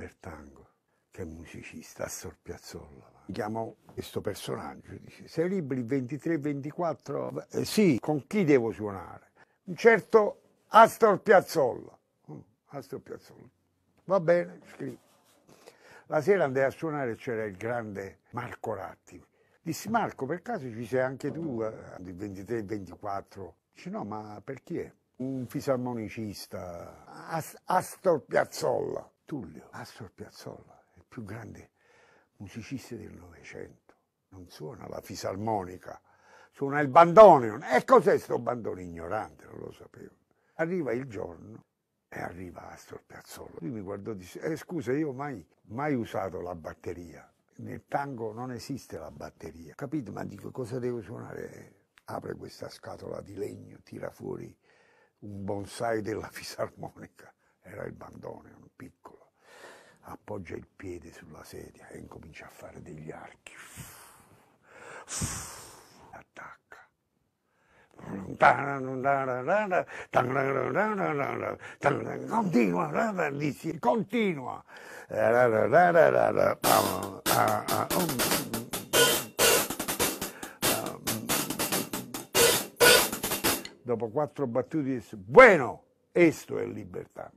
Bertango, che è musicista, a Sorpiazzolla. Chiamò questo personaggio dice, sei libri 23-24? Eh, sì, con chi devo suonare? Un certo Astor Piazzolla. Uh, oh, Astor Piazzolla. Va bene, scrivo. La sera andai a suonare, c'era il grande Marco Ratti. Dissi, Marco, per caso ci sei anche tu, eh? il 23-24? Dice, no, ma per chi è? Un fisarmonicista, Astor Piazzolla. Tullio, Astor Piazzolla, il più grande musicista del Novecento, non suona la fisarmonica, suona il bandoneon. E cos'è sto bandone ignorante? Non lo sapevo. Arriva il giorno e arriva Astor Piazzolla. Lui mi guardò e disse, eh, scusa, io mai, mai usato la batteria. Nel tango non esiste la batteria. Capito? Ma dico, cosa devo suonare? Apre questa scatola di legno, tira fuori un bonsai della fisarmonica. Era il bandoneon appoggia il piede sulla sedia e incomincia a fare degli archi. Attacca. Continua, dici, continua. Dopo quattro battute dice, bueno, esto è libertà.